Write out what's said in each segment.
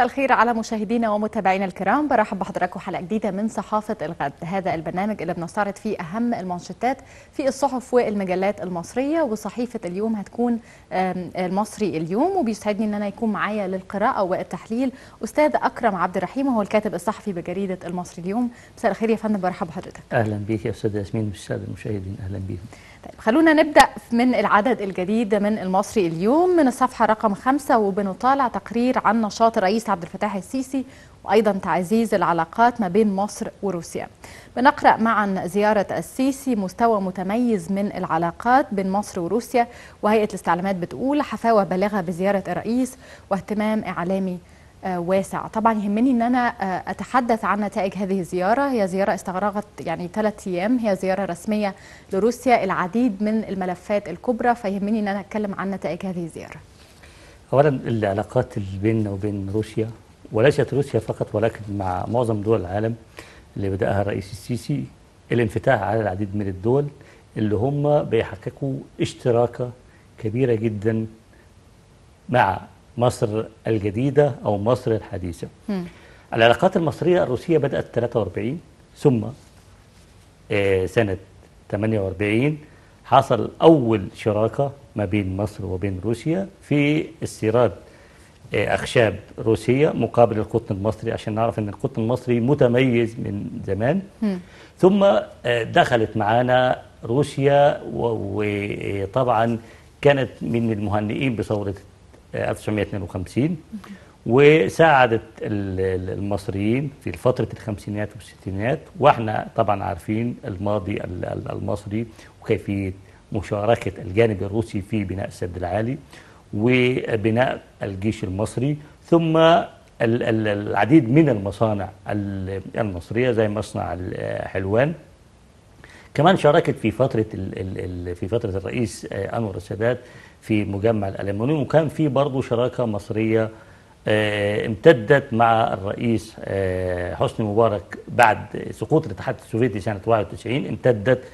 مساء الخير على مشاهدينا ومتابعينا الكرام برحب بحضراتكم حلقه جديده من صحافه الغد هذا البرنامج اللي بنستعرض فيه اهم المانشيتات في الصحف والمجلات المصريه وصحيفه اليوم هتكون المصري اليوم وبيسعدني ان انا يكون معايا للقراءه والتحليل استاذ اكرم عبد الرحيم وهو الكاتب الصحفي بجريده المصري اليوم مساء الخير يا فندم برحب بحضرتك اهلا بيك يا استاذ ياسمين والساده المشاهدين اهلا بيهم خلونا نبدأ من العدد الجديد من المصري اليوم من الصفحة رقم خمسة وبنطالع تقرير عن نشاط الرئيس عبد الفتاح السيسي وأيضا تعزيز العلاقات ما بين مصر وروسيا بنقرأ معا زيارة السيسي مستوى متميز من العلاقات بين مصر وروسيا وهيئة الاستعلامات بتقول حفاوة بالغة بزيارة الرئيس واهتمام إعلامي آه، واسع طبعا يهمني ان انا آه، اتحدث عن نتائج هذه الزياره هي زياره استغرقت يعني ثلاث ايام هي زياره رسميه لروسيا العديد من الملفات الكبرى فيهمني ان انا اتكلم عن نتائج هذه الزياره اولا العلاقات بيننا وبين روسيا وليست روسيا فقط ولكن مع معظم دول العالم اللي بداها الرئيس السيسي الانفتاح على العديد من الدول اللي هم بيحققوا اشتراكه كبيره جدا مع مصر الجديدة أو مصر الحديثة مم. العلاقات المصرية الروسية بدأت 43 ثم آه، سنة 48 حصل أول شراكة ما بين مصر وبين روسيا في استيراد آه، أخشاب روسية مقابل القطن المصري عشان نعرف أن القطن المصري متميز من زمان مم. ثم آه، دخلت معانا روسيا وطبعا كانت من المهنئين بثورة 1952 وساعدت المصريين في فترة الخمسينات والستينات واحنا طبعا عارفين الماضي المصري وكيفية مشاركة الجانب الروسي في بناء السد العالي وبناء الجيش المصري ثم العديد من المصانع المصرية زي مصنع حلوان كمان شاركت في فترة في فترة الرئيس أنور السادات في مجمع الألمنيوم وكان في برضه شراكة مصرية آه، امتدت مع الرئيس آه، حسني مبارك بعد سقوط الاتحاد السوفيتي سنة 91 امتدت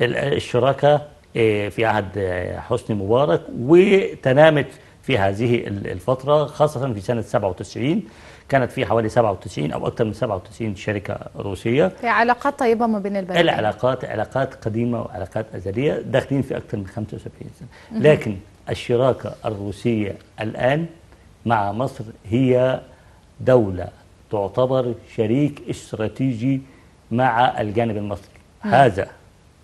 الشراكة آه، في عهد حسني مبارك وتنامت في هذه الفترة خاصة في سنة 97 كانت في حوالي 97 أو أكثر من 97 شركة روسية في علاقات طيبة ما بين البلدين العلاقات علاقات قديمة وعلاقات أزلية داخلين في أكثر من 75 سنة لكن الشراكة الروسية الآن مع مصر هي دولة تعتبر شريك استراتيجي مع الجانب المصري هذا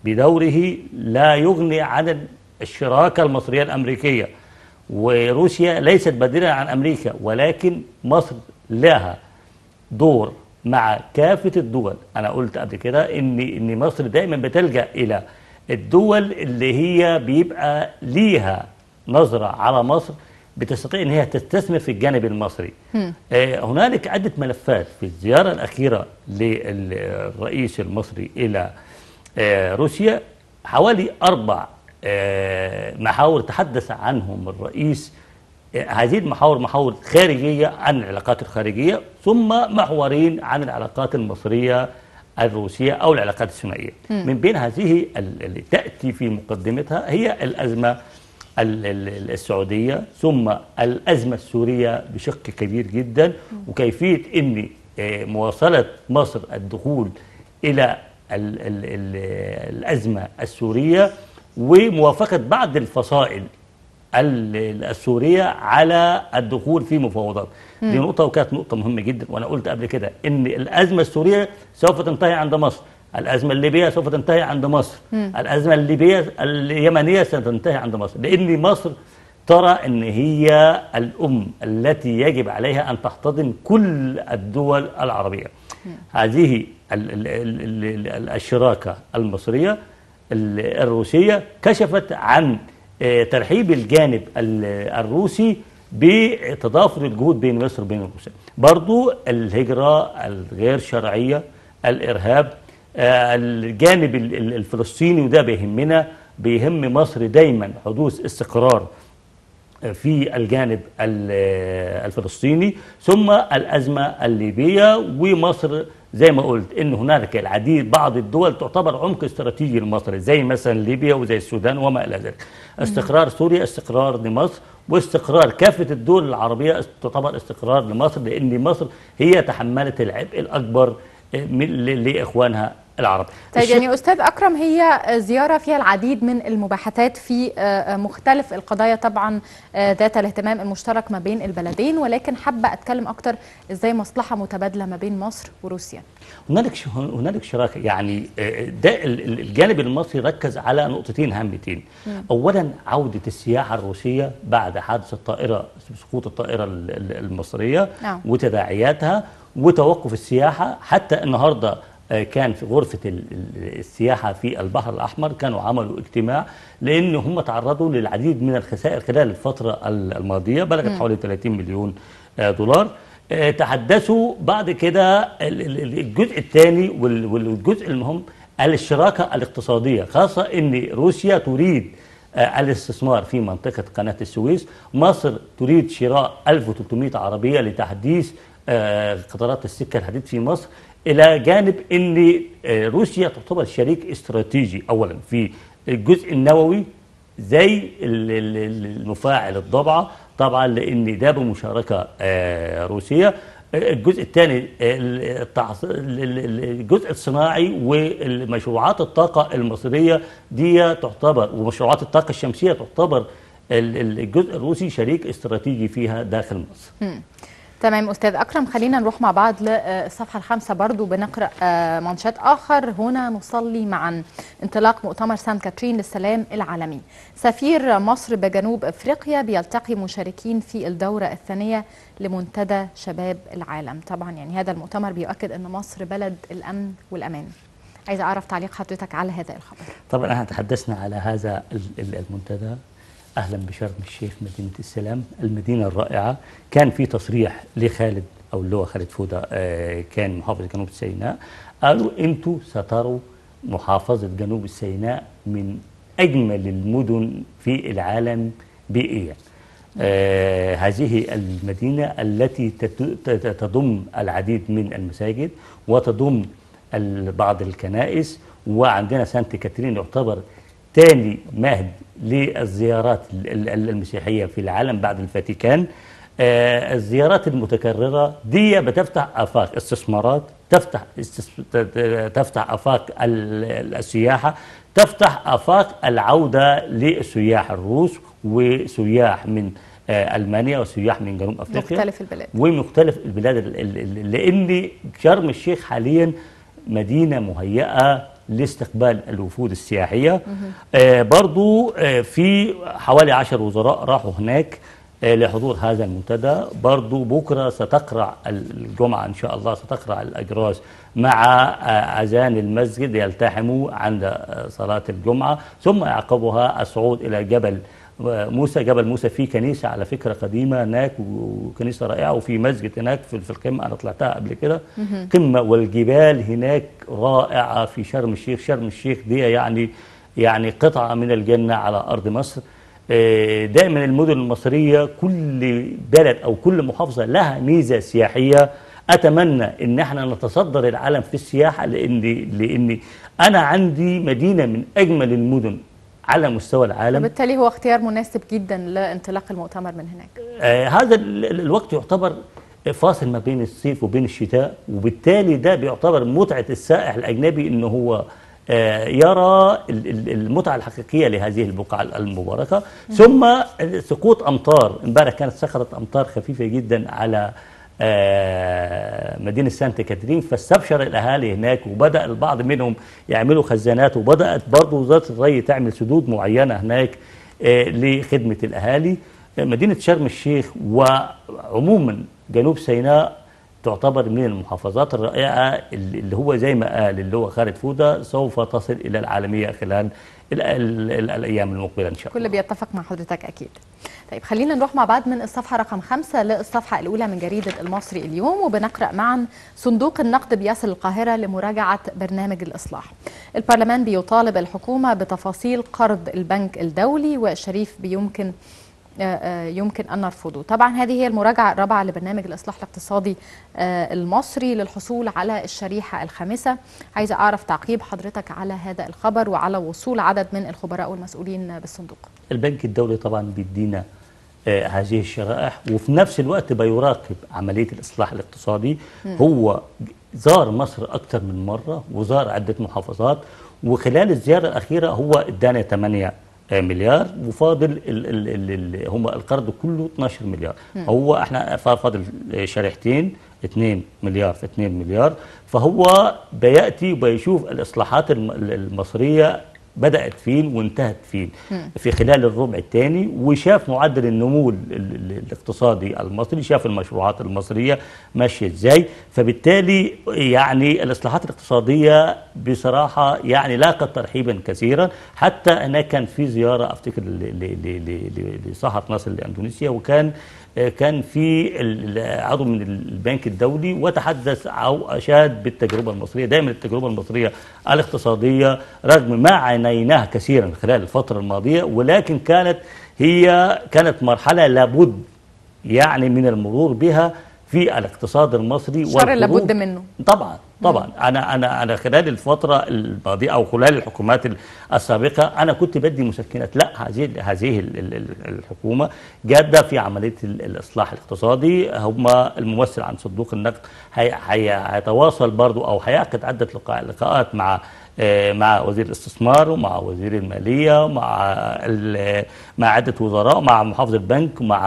بدوره لا يغني عن الشراكة المصرية الأمريكية وروسيا ليست بديلا عن أمريكا ولكن مصر لها دور مع كافة الدول أنا قلت قبل كده إن إن مصر دائما بتلجأ إلى الدول اللي هي بيبقى ليها نظرة على مصر بتستطيع ان هي تستثمر في الجانب المصري آه هنالك عدة ملفات في الزيارة الأخيرة للرئيس المصري إلى آه روسيا حوالي أربع آه، محاور تحدث عنهم الرئيس آه، هذه المحاور محاور خارجية عن العلاقات الخارجية ثم محورين عن العلاقات المصرية الروسية أو العلاقات الثنائية من بين هذه اللي تأتي في مقدمتها هي الأزمة السعودية ثم الأزمة السورية بشق كبير جدا وكيفية أن آه، مواصلة مصر الدخول إلى الأزمة السورية وموافقة بعض الفصائل السورية على الدخول في مفاوضات مم. دي نقطة وكانت نقطة مهمة جدا وأنا قلت قبل كده إن الأزمة السورية سوف تنتهي عند مصر الأزمة الليبية سوف تنتهي عند مصر مم. الأزمة الليبية اليمنية ستنتهي عند مصر لأن مصر ترى أن هي الأم التي يجب عليها أن تحتضن كل الدول العربية مم. هذه الـ الـ الـ الشراكة المصرية الروسية كشفت عن آه، ترحيب الجانب الروسي بتضافر الجهود بين مصر وبين روسيا برضو الهجرة الغير شرعية الإرهاب آه، الجانب الفلسطيني وده بيهمنا بيهم مصر دايما حدوث استقرار آه، في الجانب الفلسطيني ثم الأزمة الليبية ومصر زي ما قلت ان هناك العديد بعض الدول تعتبر عمق استراتيجي لمصر زي مثلا ليبيا وزي السودان وما الى ذلك استقرار سوريا استقرار لمصر واستقرار كافه الدول العربيه تعتبر استقرار لمصر لان مصر هي تحملت العبء الاكبر آه، لاخوانها العربي طيب يعني أستاذ أكرم هي زيارة فيها العديد من المباحثات في آه، آه، مختلف القضايا طبعا آه، ذات الاهتمام المشترك ما بين البلدين ولكن حابة أتكلم أكتر إزاي مصلحة متبادلة ما بين مصر وروسيا هنالك هنالك شراكة يعني ده الجانب المصري ركز على نقطتين هامتين أولا عودة السياحة الروسية بعد حادث الطائرة سقوط الطائرة المصرية نعم. وتداعياتها وتوقف السياحة حتى النهاردة آه، كان في غرفة السياحة في البحر الأحمر كانوا عملوا اجتماع لأن هم تعرضوا للعديد من الخسائر خلال الفترة الماضية بلغت حوالي 30 مليون آه، دولار آه، تحدثوا بعد كده الجزء الثاني والجزء المهم الشراكة الاقتصادية خاصة أن روسيا تريد الاستثمار في منطقة قناة السويس مصر تريد شراء 1300 عربية لتحديث قطارات السكة الحديد في مصر إلى جانب أن آه، روسيا تعتبر شريك استراتيجي أولا في الجزء النووي زي المفاعل الضبعة طبعا لأن ده بمشاركة آه، روسية الجزء الثاني الجزء الصناعي ومشروعات الطاقة المصرية دي تعتبر ومشروعات الطاقة الشمسية تعتبر الجزء الروسي شريك استراتيجي فيها داخل مصر تمام استاذ اكرم خلينا نروح مع بعض للصفحه الخامسه برضو بنقرا آه، منشات اخر هنا نصلي معا انطلاق مؤتمر سان كاترين للسلام العالمي سفير مصر بجنوب افريقيا بيلتقي مشاركين في الدوره الثانيه لمنتدى شباب العالم طبعا يعني هذا المؤتمر بيؤكد ان مصر بلد الامن والامان عايزه اعرف تعليق حضرتك على هذا الخبر طبعا احنا تحدثنا على هذا المنتدى اهلا بشرم الشيخ مدينه السلام المدينه الرائعه كان في تصريح لخالد او اللي هو خالد فوده آه، كان محافظ جنوب سيناء قالوا انتوا ستروا محافظه جنوب سيناء من اجمل المدن في العالم بيئيا آه هذه المدينه التي تضم العديد من المساجد وتضم بعض الكنائس وعندنا سانت كاترين يعتبر ثاني مهد للزيارات المسيحية في العالم بعد الفاتيكان آه الزيارات المتكررة دي بتفتح آفاق استثمارات تفتح تفتح آفاق السياحة تفتح آفاق العودة للسياح الروس وسياح من آه، ألمانيا وسياح من جنوب أفريقيا مختلف البلاد ومختلف البلاد لأن شرم الشيخ حاليا مدينة مهيئة لاستقبال الوفود السياحية آه برضو آه في حوالي عشر وزراء راحوا هناك آه لحضور هذا المنتدى برضو بكرة ستقرع الجمعة إن شاء الله ستقرع الأجراس مع آه، أذان المسجد يلتحموا عند آه، صلاة الجمعة ثم يعقبها الصعود إلى جبل موسى جبل موسى فيه كنيسة على فكرة قديمة هناك وكنيسة رائعة وفي مسجد هناك في القمة أنا طلعتها قبل كده قمة والجبال هناك رائعة في شرم الشيخ شرم الشيخ دي يعني يعني قطعة من الجنة على أرض مصر آه، دائما المدن المصرية كل بلد أو كل محافظة لها ميزة سياحية أتمنى إن احنا نتصدر العالم في السياحة لأن لأن أنا عندي مدينة من أجمل المدن على مستوى العالم وبالتالي هو اختيار مناسب جدا لانطلاق المؤتمر من هناك آه هذا الوقت يعتبر فاصل ما بين الصيف وبين الشتاء وبالتالي ده بيعتبر متعة السائح الأجنبي إن هو آه، يرى المتعة الحقيقية لهذه البقعة المباركة ثم سقوط أمطار امبارح كانت سقطت أمطار خفيفة جدا على آه، مدينة سانت كاترين فاستبشر الأهالي هناك وبدأ البعض منهم يعملوا خزانات وبدأت برضه وزارة الري تعمل سدود معينة هناك آه، لخدمة الأهالي آه، مدينة شرم الشيخ وعموما جنوب سيناء تعتبر من المحافظات الرائعة اللي هو زي ما قال اللي هو خالد فودة سوف تصل إلى العالمية خلال الأيام المقبلة إن شاء الله كل بيتفق مع حضرتك أكيد طيب خلينا نروح مع بعض من الصفحة رقم خمسة للصفحة الأولى من جريدة المصري اليوم وبنقرأ معا صندوق النقد بيصل القاهرة لمراجعة برنامج الإصلاح البرلمان بيطالب الحكومة بتفاصيل قرض البنك الدولي وشريف بيمكن آه، آه، يمكن أن نرفضه طبعا هذه هي المراجعة الرابعة لبرنامج الإصلاح الاقتصادي آه، المصري للحصول على الشريحة الخامسة عايزة أعرف تعقيب حضرتك على هذا الخبر وعلى وصول عدد من الخبراء والمسؤولين بالصندوق البنك الدولي طبعا بيدينا هذه الشرائح وفي نفس الوقت بيراقب عملية الإصلاح الاقتصادي م. هو زار مصر أكثر من مرة وزار عدة محافظات وخلال الزيارة الأخيرة هو ادانا 8 آه، مليار وفاضل ال هم القرض كله 12 مليار م. هو احنا فاضل آه، شريحتين 2 مليار في 2 مليار فهو بياتي وبيشوف الاصلاحات المصريه بدأت فين وانتهت فين في خلال الربع الثاني وشاف معدل النمو الاقتصادي المصري شاف المشروعات المصرية ماشية ازاي فبالتالي يعني الإصلاحات الاقتصادية بصراحة يعني لاقت ترحيبا كثيرا حتى هناك كان في زيارة أفتكر لصحة ناصر لأندونيسيا وكان كان في عضو من البنك الدولي وتحدث او اشاد بالتجربه المصريه، دائما التجربه المصريه الاقتصاديه رغم ما عانيناه كثيرا خلال الفتره الماضيه ولكن كانت هي كانت مرحله لابد يعني من المرور بها في الاقتصاد المصري شر لابد منه طبعا طبعا انا انا انا خلال الفتره الماضيه او خلال الحكومات السابقه انا كنت بدي مسكنات لا هذه هذه الحكومه جاده في عمليه الاصلاح الاقتصادي هم الممثل عن صندوق النقد هيتواصل برضو او هيعقد عده لقاءات مع آه، مع وزير الاستثمار ومع وزير الماليه ومع مع عده وزراء مع محافظ البنك مع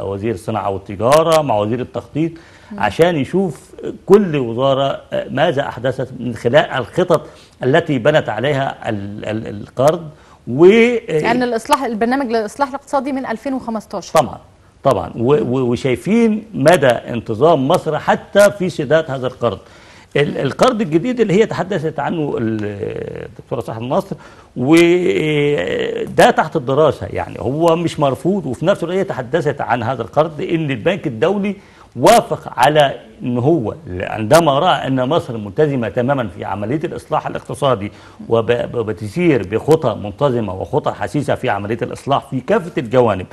وزير الصناعه والتجاره مع وزير التخطيط عشان يشوف كل وزارة ماذا أحدثت من خلال الخطط التي بنت عليها القرض و يعني الإصلاح البرنامج للإصلاح الاقتصادي من 2015 طبعا طبعا وشايفين مدى انتظام مصر حتى في سداد هذا القرض القرض الجديد اللي هي تحدثت عنه الدكتوره صاحب النصر وده تحت الدراسه يعني هو مش مرفوض وفي نفس الوقت هي تحدثت عن هذا القرض ان البنك الدولي وافق على ان هو عندما راى ان مصر ملتزمه تماما في عمليه الاصلاح الاقتصادي وبتسير بخطى منتظمه وخطى حسيسه في عمليه الاصلاح في كافه الجوانب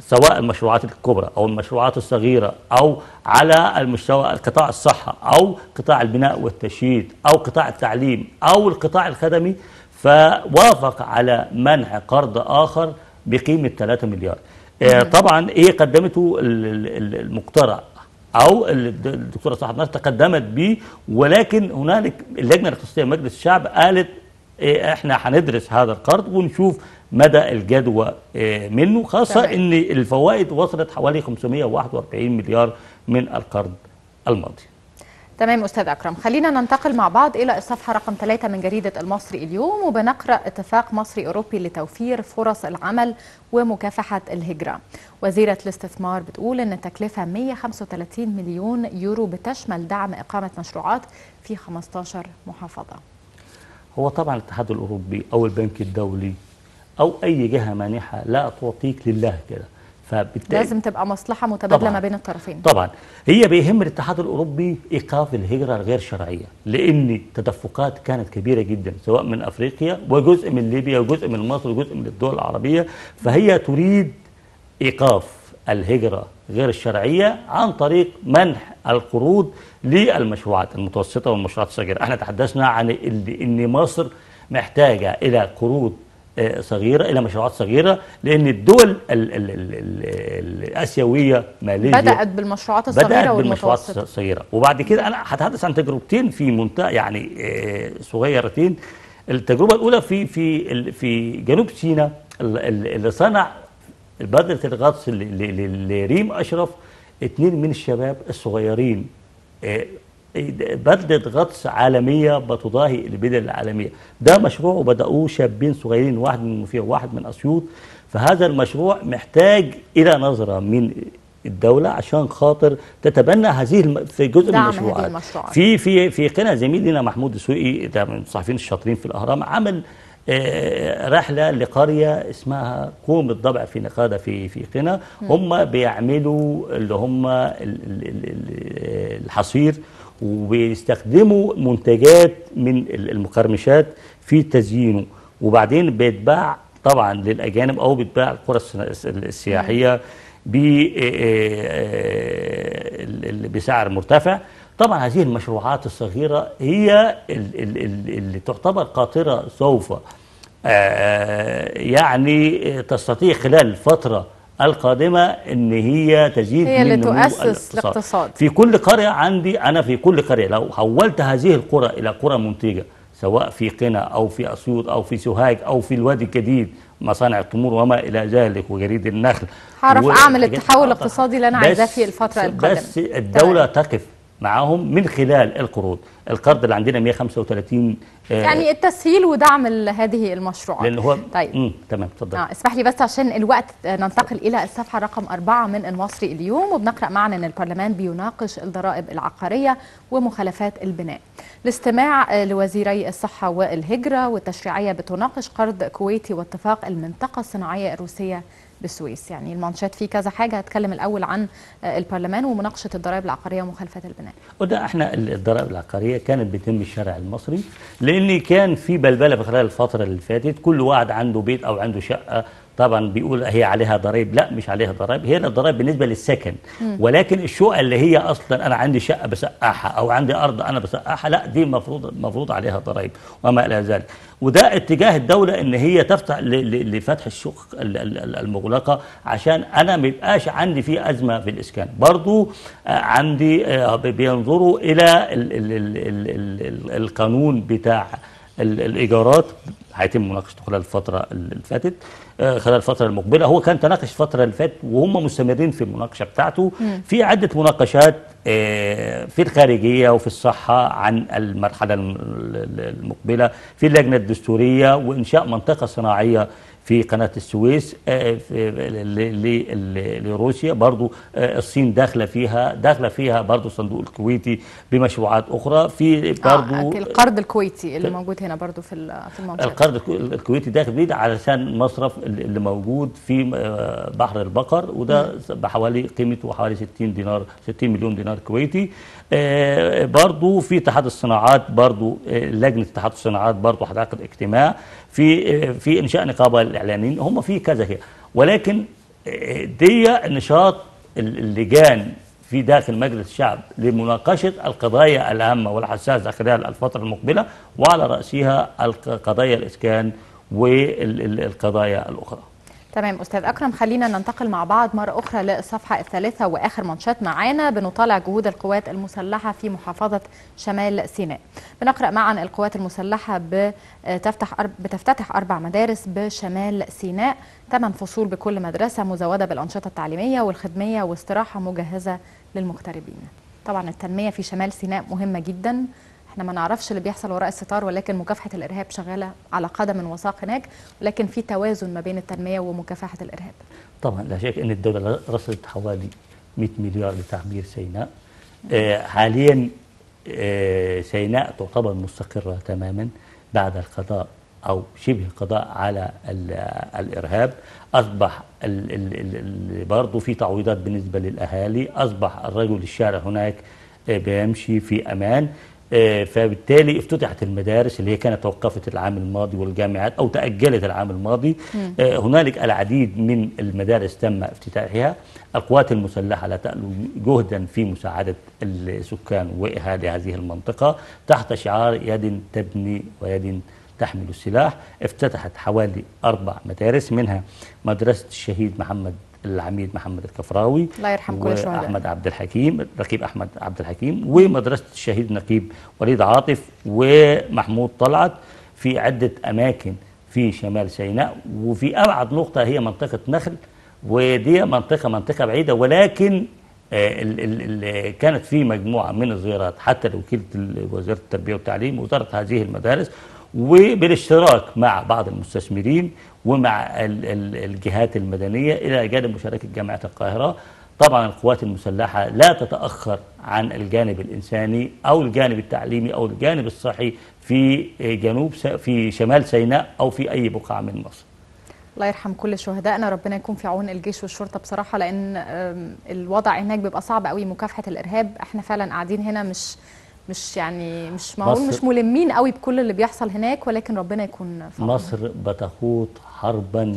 سواء المشروعات الكبرى او المشروعات الصغيره او على المستوى القطاع الصحه او قطاع البناء والتشييد او قطاع التعليم او القطاع الخدمي فوافق على منح قرض اخر بقيمه 3 مليار آه، نعم. طبعا ايه قدمته المقترح او الدكتوره صاحب نار تقدمت بيه ولكن هنالك اللجنه الاقتصاديه مجلس الشعب قالت إيه، احنا هندرس هذا القرض ونشوف مدى الجدوى إيه، منه خاصه طبعا. ان الفوائد وصلت حوالي 541 مليار من القرض الماضي تمام أستاذ أكرم خلينا ننتقل مع بعض إلى الصفحة رقم 3 من جريدة المصري اليوم وبنقرأ اتفاق مصري أوروبي لتوفير فرص العمل ومكافحة الهجرة وزيرة الاستثمار بتقول أن التكلفة 135 مليون يورو بتشمل دعم إقامة مشروعات في 15 محافظة هو طبعا الاتحاد الأوروبي أو البنك الدولي أو أي جهة مانحة لا تعطيك لله كده فبالتالي لازم تبقى مصلحه متبادله ما بين الطرفين طبعا هي بيهم الاتحاد الاوروبي ايقاف الهجره الغير شرعيه لان التدفقات كانت كبيره جدا سواء من افريقيا وجزء من ليبيا وجزء من مصر وجزء من الدول العربيه فهي تريد ايقاف الهجره غير الشرعيه عن طريق منح القروض للمشروعات المتوسطه والمشروعات الصغيره احنا تحدثنا عن ان مصر محتاجه الى قروض صغيره الى مشروعات صغيره لان الدول الاسيويه ماليزيا بدات بالمشروعات الصغيره بدات بالمشروعات الصغيره وبعد كده انا هتحدث عن تجربتين في منطقه يعني آه، صغيرتين التجربه الاولى في في في جنوب سيناء اللي صنع بدله الغطس لريم اشرف اتنين من الشباب الصغيرين آه، بردة غطس عالمية بتضاهي البدل العالمية ده مشروع بدأوه شابين صغيرين واحد من فيه وواحد من أسيوط فهذا المشروع محتاج إلى نظرة من الدولة عشان خاطر تتبنى هذه الم... في جزء من المشروعات في في في قنا زميلنا محمود السوقي ده من الصحفيين الشاطرين في الأهرام عمل آه، رحله لقريه اسمها قوم الضبع في نقاده في في قنا هم بيعملوا اللي هم الحصير وبيستخدموا منتجات من المقرمشات في تزيينه وبعدين بيتباع طبعا للاجانب او بيتباع القرى السياحيه آه، آه، بسعر مرتفع طبعا هذه المشروعات الصغيره هي اللي تعتبر قاطره سوف آه، يعني تستطيع خلال فتره القادمة إن هي تزيد هي من اللي تؤسس الاقتصاد. الاقتصاد في كل قرية عندي أنا في كل قرية لو حولت هذه القرى إلى قرى منتجة سواء في قنا أو في أسيوط أو في سوهاج أو في الوادي الجديد مصانع التمور وما إلى ذلك وجريد النخل هعرف أعمل التحول الاقتصادي اللي أنا عايزاه في الفترة القادمة بس الدولة تقف معاهم من خلال القروض القرض اللي عندنا 135 آه، يعني التسهيل ودعم هذه المشروعات لان هو طيب مم. تمام اتفضل آه اسمح لي بس عشان الوقت آه، ننتقل الى الصفحه رقم أربعة من المصري اليوم وبنقرا معنا ان البرلمان بيناقش الضرائب العقاريه ومخالفات البناء الاستماع آه، لوزيري الصحه والهجره والتشريعيه بتناقش قرض كويتي واتفاق المنطقه الصناعيه الروسيه بالسويس يعني المانشات فيه كذا حاجة هتكلم الأول عن آه، البرلمان ومناقشة الضرائب العقارية ومخالفات البناء وده احنا الضرائب العقارية كانت بتم الشارع المصري لأن كان في بلبلة خلال الفترة اللي فاتت كل واحد عنده بيت أو عنده شقة طبعا بيقول هي عليها ضرائب لا مش عليها ضرائب هي الضرائب بالنسبه للسكن ولكن الشقه اللي هي اصلا انا عندي شقه بسقعها او عندي ارض انا بسقعها لا دي المفروض المفروض عليها ضرائب وما الى ذلك وده اتجاه الدوله ان هي تفتح لفتح الشقق المغلقه عشان انا ما يبقاش عندي في ازمه في الاسكان برضو آه، عندي آه، بينظروا الى القانون بتاع الايجارات هيتم مناقشته خلال الفتره اللي فاتت آه، خلال الفتره المقبله هو كان تناقش الفتره اللي فاتت وهم مستمرين في المناقشه بتاعته في عده مناقشات آه، في الخارجيه وفي الصحه عن المرحله المقبله في اللجنه الدستوريه وانشاء منطقه صناعيه في قناة السويس آه، آه، لروسيا برضو آه، الصين داخلة فيها داخلة فيها برضو صندوق الكويتي بمشروعات أخرى في برضو آه القرض الكويتي اللي موجود هنا برضو في المنطقة القرض الكويتي داخل على علشان المصرف اللي موجود في بحر البقر وده بحوالي قيمته حوالي 60 دينار 60 مليون دينار كويتي برضو في اتحاد الصناعات برضو لجنة اتحاد الصناعات برضو هتعقد اجتماع في في انشاء نقابه الاعلاميين هم في كذا كده ولكن آه، دي نشاط اللجان في داخل مجلس الشعب لمناقشة القضايا الهامة والحساسة خلال الفترة المقبلة وعلى رأسها قضايا الإسكان والقضايا الأخرى تمام أستاذ أكرم خلينا ننتقل مع بعض مرة أخرى للصفحة الثالثة وآخر منشات معانا بنطالع جهود القوات المسلحة في محافظة شمال سيناء بنقرأ معا القوات المسلحة بتفتح, آه، بتفتتح أربع مدارس بشمال سيناء ثمان فصول بكل مدرسة مزودة بالأنشطة التعليمية والخدمية واستراحة مجهزة للمغتربين طبعا التنمية في شمال سيناء مهمة جداً احنا ما نعرفش اللي بيحصل وراء الستار ولكن مكافحه الارهاب شغاله على قدم وساق هناك ولكن في توازن ما بين التنميه ومكافحه الارهاب. طبعا لا شك ان الدوله رصدت حوالي 100 مليار لتعمير سيناء. آه حاليا آه سيناء تعتبر مستقره تماما بعد القضاء او شبه القضاء على الارهاب اصبح برضه في تعويضات بالنسبه للاهالي اصبح الرجل الشارع هناك آه، بيمشي في امان آه، فبالتالي افتتحت المدارس اللي هي كانت توقفت العام الماضي والجامعات أو تأجلت العام الماضي آه، هنالك العديد من المدارس تم افتتاحها القوات المسلحة لا تألو جهدا في مساعدة السكان وإهالي هذه المنطقة تحت شعار يد تبني ويد تحمل السلاح افتتحت حوالي أربع مدارس منها مدرسة الشهيد محمد العميد محمد الكفراوي الله يرحم كل شهداء واحمد عبد الحكيم رقيب احمد عبد الحكيم ومدرسه الشهيد نقيب وليد عاطف ومحمود طلعت في عده اماكن في شمال سيناء وفي ابعد نقطه هي منطقه نخل ودي منطقه منطقه بعيده ولكن آه، كانت في مجموعه من الزيارات حتى لوكيله وزاره التربيه والتعليم وزاره هذه المدارس وبالاشتراك مع بعض المستثمرين ومع الجهات المدنية إلى جانب مشاركة جامعة القاهرة طبعا القوات المسلحة لا تتأخر عن الجانب الإنساني أو الجانب التعليمي أو الجانب الصحي في جنوب في شمال سيناء أو في أي بقعة من مصر الله يرحم كل شهدائنا ربنا يكون في عون الجيش والشرطه بصراحه لان الوضع هناك بيبقى صعب قوي مكافحه الارهاب احنا فعلا قاعدين هنا مش مش يعني مش معقول مش ملمين قوي بكل اللي بيحصل هناك ولكن ربنا يكون في مصر بتخوض حربا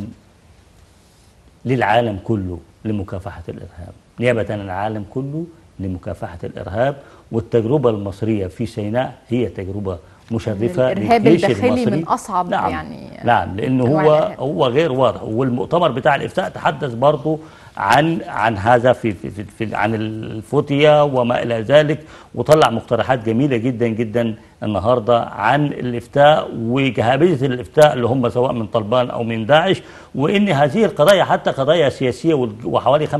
للعالم كله لمكافحه الارهاب نيابه عن العالم كله لمكافحه الارهاب والتجربه المصريه في سيناء هي تجربه مشرفه الارهاب الداخلي المصري. من اصعب نعم يعني نعم لانه هو هو غير واضح والمؤتمر بتاع الافتاء تحدث برضه عن عن هذا في, في, في, عن الفوتيا وما إلى ذلك وطلع مقترحات جميلة جدا جدا النهاردة عن الإفتاء وجهابية الإفتاء اللي هم سواء من طلبان أو من داعش وإن هذه القضايا حتى قضايا سياسية وحوالي 25%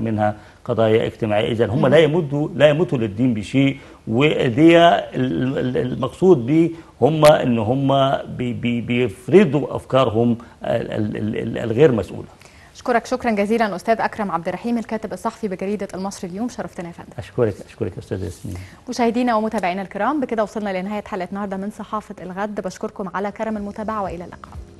منها قضايا اجتماعية إذا هم لا يمدوا لا يمتوا للدين بشيء ودي المقصود به هم إن هم بيفرضوا أفكارهم الغير مسؤولة أشكرك شكرا جزيلا أستاذ أكرم عبد الرحيم الكاتب الصحفي بجريدة المصري اليوم شرفتنا يا فندم أشكرك أشكرك أستاذ ياسمين مشاهدينا ومتابعينا الكرام بكده وصلنا لنهاية حلقة النهاردة من صحافة الغد بشكركم على كرم المتابعة وإلى اللقاء